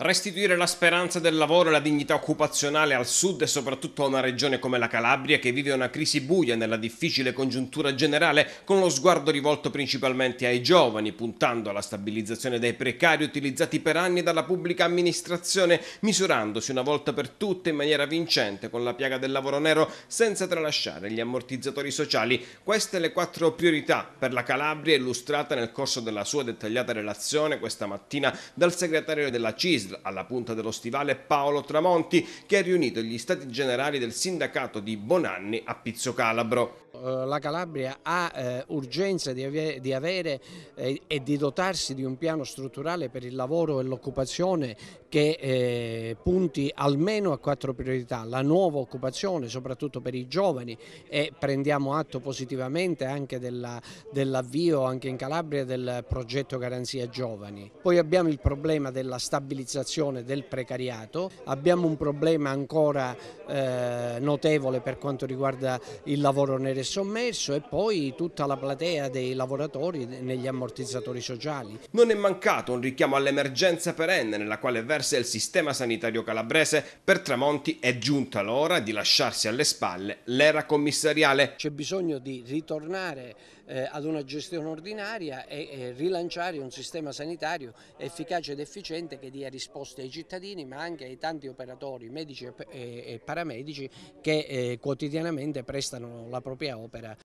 Restituire la speranza del lavoro e la dignità occupazionale al sud e soprattutto a una regione come la Calabria che vive una crisi buia nella difficile congiuntura generale con lo sguardo rivolto principalmente ai giovani, puntando alla stabilizzazione dei precari utilizzati per anni dalla pubblica amministrazione, misurandosi una volta per tutte in maniera vincente con la piaga del lavoro nero senza tralasciare gli ammortizzatori sociali. Queste le quattro priorità per la Calabria illustrate nel corso della sua dettagliata relazione questa mattina dal segretario della CIS CISL alla punta dello stivale Paolo Tramonti che ha riunito gli stati generali del sindacato di Bonanni a Pizzo Calabro. Eh, la Calabria ha eh, urgenza di avere, di avere eh, e di dotarsi di un piano strutturale per il lavoro e l'occupazione che eh, punti almeno a quattro priorità, la nuova occupazione soprattutto per i giovani e prendiamo atto positivamente anche dell'avvio dell anche in Calabria del progetto Garanzia Giovani. Poi abbiamo il problema della stabilizzazione del precariato, abbiamo un problema ancora eh, notevole per quanto riguarda il lavoro nelle sommerso e poi tutta la platea dei lavoratori negli ammortizzatori sociali. Non è mancato un richiamo all'emergenza perenne nella quale versa il sistema sanitario calabrese. Per Tramonti è giunta l'ora di lasciarsi alle spalle l'era commissariale. C'è bisogno di ritornare eh, ad una gestione ordinaria e, rilanciare un sistema sanitario efficace ed efficiente che dia risposte ai cittadini ma anche ai tanti operatori medici e, paramedici che eh, quotidianamente prestano la propria Better.